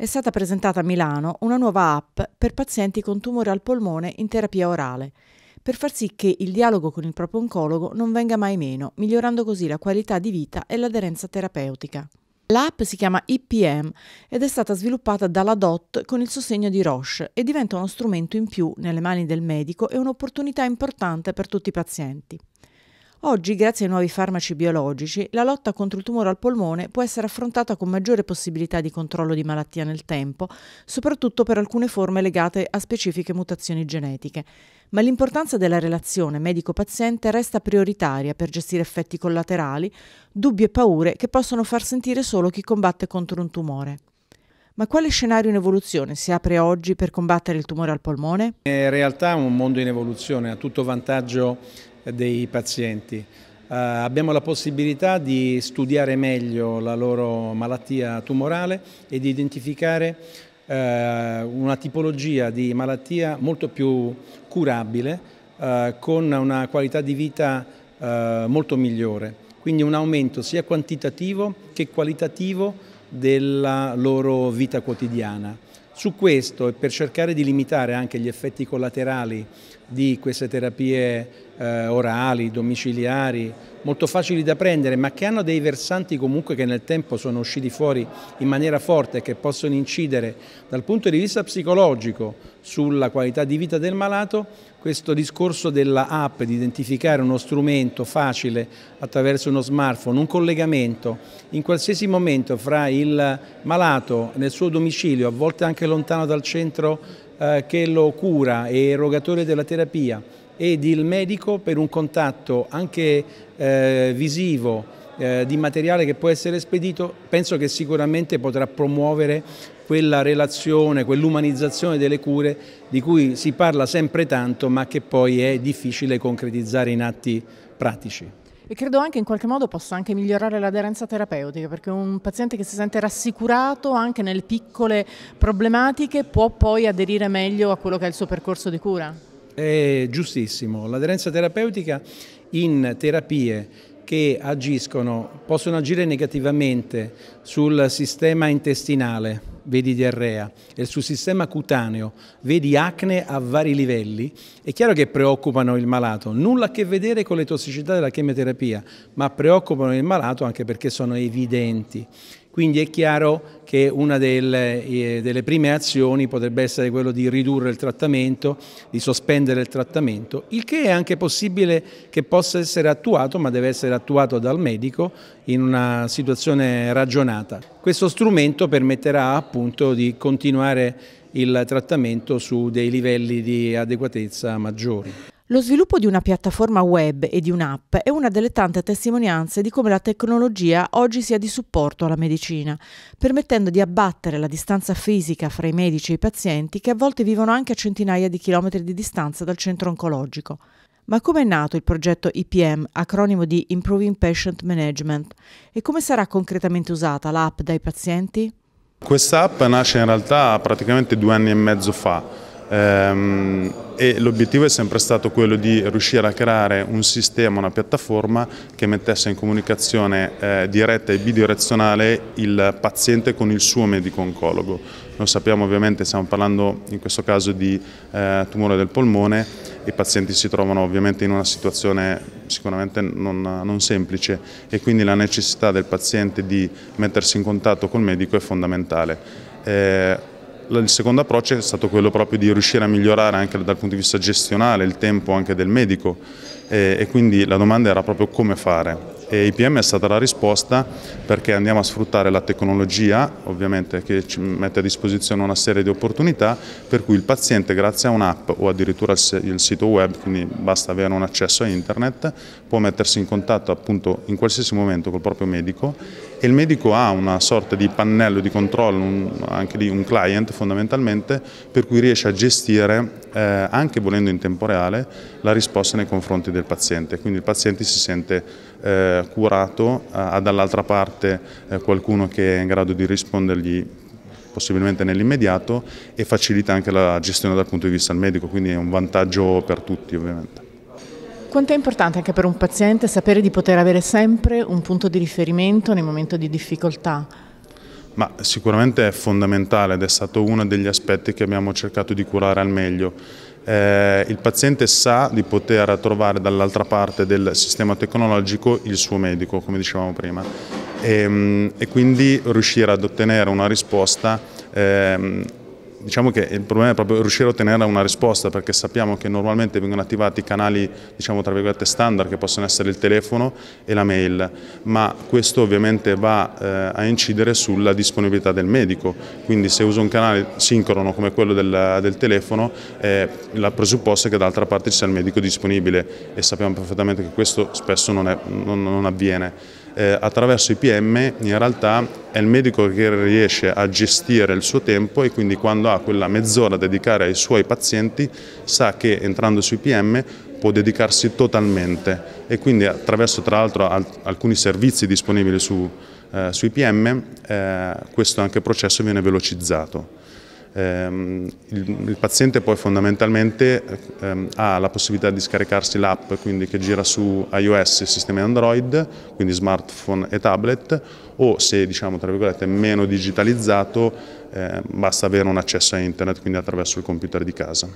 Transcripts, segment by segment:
è stata presentata a Milano una nuova app per pazienti con tumore al polmone in terapia orale, per far sì che il dialogo con il proprio oncologo non venga mai meno, migliorando così la qualità di vita e l'aderenza terapeutica. L'app si chiama IPM ed è stata sviluppata dalla DOT con il sostegno di Roche e diventa uno strumento in più nelle mani del medico e un'opportunità importante per tutti i pazienti. Oggi, grazie ai nuovi farmaci biologici, la lotta contro il tumore al polmone può essere affrontata con maggiore possibilità di controllo di malattia nel tempo, soprattutto per alcune forme legate a specifiche mutazioni genetiche. Ma l'importanza della relazione medico-paziente resta prioritaria per gestire effetti collaterali, dubbi e paure che possono far sentire solo chi combatte contro un tumore. Ma quale scenario in evoluzione si apre oggi per combattere il tumore al polmone? In realtà è un mondo in evoluzione, a tutto vantaggio dei pazienti. Uh, abbiamo la possibilità di studiare meglio la loro malattia tumorale e di identificare uh, una tipologia di malattia molto più curabile uh, con una qualità di vita molto migliore. Quindi un aumento sia quantitativo che qualitativo della loro vita quotidiana. Su questo e per cercare di limitare anche gli effetti collaterali di queste terapie eh, orali, domiciliari, molto facili da prendere, ma che hanno dei versanti comunque che nel tempo sono usciti fuori in maniera forte e che possono incidere dal punto di vista psicologico sulla qualità di vita del malato, questo discorso della app, di identificare uno strumento facile attraverso uno smartphone, un collegamento in qualsiasi momento fra il malato nel suo domicilio, a volte anche lontano dal centro eh, che lo cura e erogatore della terapia, ed il medico per un contatto anche eh, visivo eh, di materiale che può essere spedito, penso che sicuramente potrà promuovere quella relazione, quell'umanizzazione delle cure di cui si parla sempre tanto ma che poi è difficile concretizzare in atti pratici. E credo anche in qualche modo possa anche migliorare l'aderenza terapeutica, perché un paziente che si sente rassicurato anche nelle piccole problematiche può poi aderire meglio a quello che è il suo percorso di cura. È giustissimo, l'aderenza terapeutica in terapie che agiscono, possono agire negativamente sul sistema intestinale, vedi diarrea, e sul sistema cutaneo, vedi acne a vari livelli, è chiaro che preoccupano il malato, nulla a che vedere con le tossicità della chemioterapia, ma preoccupano il malato anche perché sono evidenti. Quindi è chiaro che una delle, eh, delle, prime azioni potrebbe essere quello di ridurre il trattamento, di sospendere il trattamento, il che è anche possibile che possa essere attuato, ma deve essere attuato dal medico in una situazione ragionata. Questo strumento permetterà appunto di continuare il trattamento su dei livelli di adeguatezza maggiori. Lo sviluppo di una piattaforma web e di un'app è una delle tante testimonianze di come la tecnologia oggi sia di supporto alla medicina, permettendo di abbattere la distanza fisica fra i medici e i pazienti che a volte vivono anche a centinaia di chilometri di distanza dal centro oncologico. Ma come è nato il progetto IPM, acronimo di Improving Patient Management, e come sarà concretamente usata l'app dai pazienti? Questa app nasce in realtà praticamente due anni e mezzo fa Ehm, e l'obiettivo è sempre stato quello di riuscire a creare un sistema, una piattaforma che mettesse in comunicazione eh, diretta e bidirezionale il paziente con il suo medico oncologo. Lo sappiamo ovviamente, stiamo parlando in questo caso di eh, tumore del polmone, i pazienti si trovano ovviamente in una situazione sicuramente non, non, semplice e quindi la necessità del paziente di mettersi in contatto col medico è fondamentale. Eh, il secondo approccio è stato quello proprio di riuscire a migliorare anche dal punto di vista gestionale il tempo anche del medico e quindi la domanda era proprio come fare e IPM è stata la risposta perché andiamo a sfruttare la tecnologia ovviamente che ci mette a disposizione una serie di opportunità per cui il paziente grazie a un'app o addirittura il sito web, quindi basta avere un accesso a internet, può mettersi in contatto appunto in qualsiasi momento col proprio medico e il medico ha una sorta di pannello di controllo, un, anche di un client fondamentalmente, per cui riesce a gestire, eh, anche volendo in tempo reale, la risposta nei confronti del paziente. Quindi il paziente si sente eh, curato, eh, ha dall'altra parte eh, qualcuno che è in grado di rispondergli possibilmente nell'immediato e facilita anche la gestione dal punto di vista del medico, quindi è un vantaggio per tutti ovviamente. Quanto è importante anche per un paziente sapere di poter avere sempre un punto di riferimento nei momenti di difficoltà? Ma sicuramente è fondamentale ed è stato uno degli aspetti che abbiamo cercato di curare al meglio. Eh, il paziente sa di poter trovare dall'altra parte del sistema tecnologico il suo medico, come dicevamo prima, e, ehm, e quindi riuscire ad ottenere una risposta eh, diciamo che il problema è proprio riuscire a ottenere una risposta perché sappiamo che normalmente vengono attivati canali diciamo tra virgolette standard che possono essere il telefono e la mail ma questo ovviamente va eh, a incidere sulla disponibilità del medico quindi se uso un canale sincrono come quello del, del telefono eh, la presupposto è che dall'altra parte ci sia il medico disponibile e sappiamo perfettamente che questo spesso non, è, non, non avviene eh, attraverso i PM in realtà è il medico che riesce a gestire il suo tempo e quindi quando ha quella mezz'ora da dedicare ai suoi pazienti sa che entrando sui PM può dedicarsi totalmente e quindi attraverso tra l'altro alcuni servizi disponibili su, eh, sui PM eh, questo anche processo viene velocizzato. Ehm, il, il, paziente poi fondamentalmente ehm, ha la possibilità di scaricarsi l'app che gira su iOS e sistemi Android, quindi smartphone e tablet, o se diciamo tra virgolette meno digitalizzato eh, basta avere un accesso a internet, quindi attraverso il computer di casa.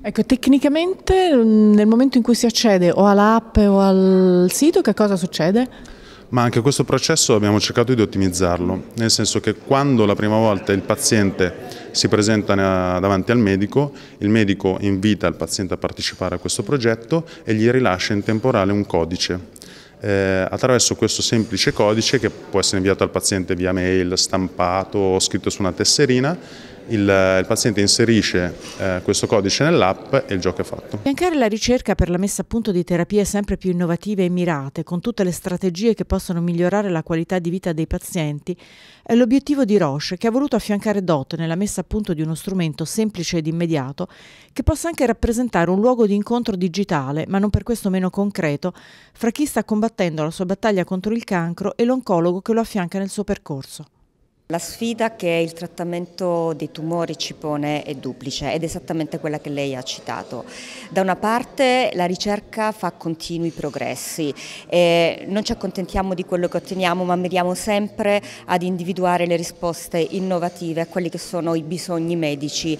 Ecco, tecnicamente nel momento in cui si accede o all'app o al sito che cosa succede? ma anche questo processo abbiamo cercato di ottimizzarlo, nel senso che quando la prima volta il paziente si presenta davanti al medico, il medico invita il paziente a partecipare a questo progetto e gli rilascia in temporale un codice. Eh, attraverso questo semplice codice che può essere inviato al paziente via mail, stampato o scritto su una tesserina, il, il paziente inserisce eh, questo codice nell'app e il gioco è fatto. Fiancare la ricerca per la messa a punto di terapie sempre più innovative e mirate, con tutte le strategie che possono migliorare la qualità di vita dei pazienti, è l'obiettivo di Roche, che ha voluto affiancare DOT nella messa a punto di uno strumento semplice ed immediato, che possa anche rappresentare un luogo di incontro digitale, ma non per questo meno concreto, fra chi sta combattendo la sua battaglia contro il cancro e l'oncologo che lo affianca nel suo percorso. La sfida che il trattamento dei tumori ci pone è duplice ed è esattamente quella che lei ha citato. Da una parte la ricerca fa continui progressi, non ci accontentiamo di quello che otteniamo ma miriamo sempre ad individuare le risposte innovative a quelli che sono i bisogni medici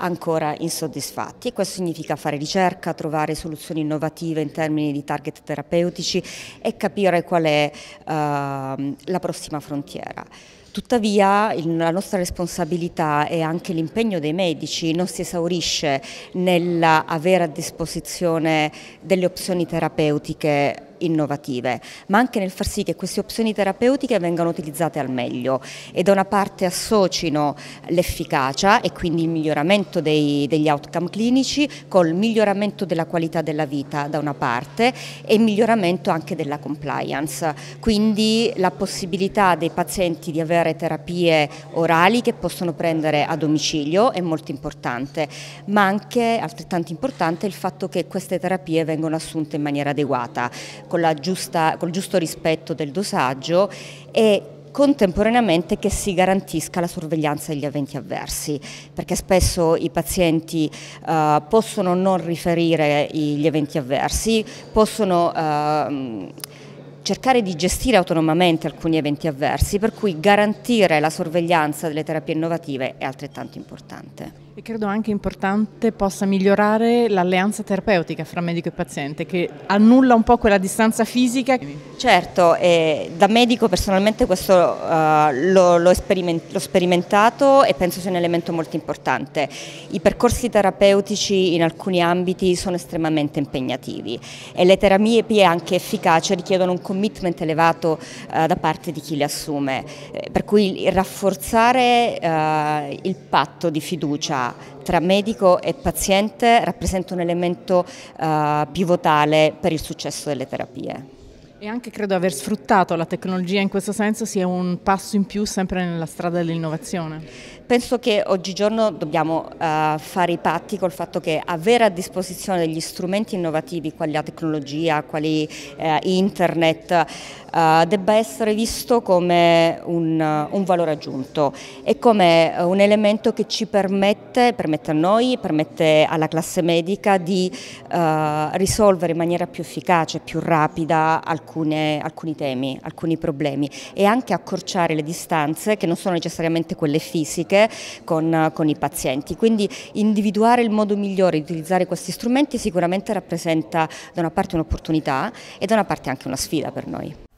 ancora insoddisfatti e questo significa fare ricerca, trovare soluzioni innovative in termini di target terapeutici e capire qual è uh, la prossima frontiera. Tuttavia la nostra responsabilità e anche l'impegno dei medici non si esaurisce nell'avere a disposizione delle opzioni terapeutiche innovative, ma anche nel far sì che queste opzioni terapeutiche vengano utilizzate al meglio e da una parte associno l'efficacia e quindi il miglioramento dei, degli outcome clinici col miglioramento della qualità della vita da una parte e miglioramento anche della compliance, quindi la possibilità dei pazienti di avere terapie orali che possono prendere a domicilio è molto importante, ma anche altrettanto importante il fatto che queste terapie vengono assunte in maniera adeguata con, giusta, col giusto rispetto del dosaggio e contemporaneamente che si garantisca la sorveglianza degli eventi avversi, perché spesso i pazienti eh, possono non riferire gli eventi avversi, possono eh, cercare di gestire autonomamente alcuni eventi avversi, per cui garantire la sorveglianza delle terapie innovative è altrettanto importante. E credo anche importante possa migliorare l'alleanza terapeutica fra medico e paziente, che annulla un po' quella distanza fisica. Certo, eh, da medico personalmente questo eh, l'ho esperiment sperimentato e penso sia un elemento molto importante. I percorsi terapeutici in alcuni ambiti sono estremamente impegnativi e le terapie anche efficaci richiedono un commitment elevato eh, da parte di chi le assume, eh, per cui rafforzare eh, il patto di fiducia tra medico e paziente rappresenta un elemento eh, pivotale per il successo delle terapie. E anche credo aver sfruttato la tecnologia in questo senso sia un passo in più sempre nella strada dell'innovazione. Penso che oggigiorno dobbiamo uh, fare i patti col fatto che avere a disposizione degli strumenti innovativi, quali la tecnologia, quali uh, internet, uh, debba essere visto come un, un, valore aggiunto e come un elemento che ci permette, permette a noi, permette alla classe medica di risolvere in maniera più efficace, più rapida alcune, alcuni temi, alcuni problemi e anche accorciare le distanze che non sono necessariamente quelle fisiche pratiche con, con, i pazienti. Quindi individuare il modo migliore di utilizzare questi strumenti sicuramente rappresenta da una parte un'opportunità e da una parte anche una sfida per noi.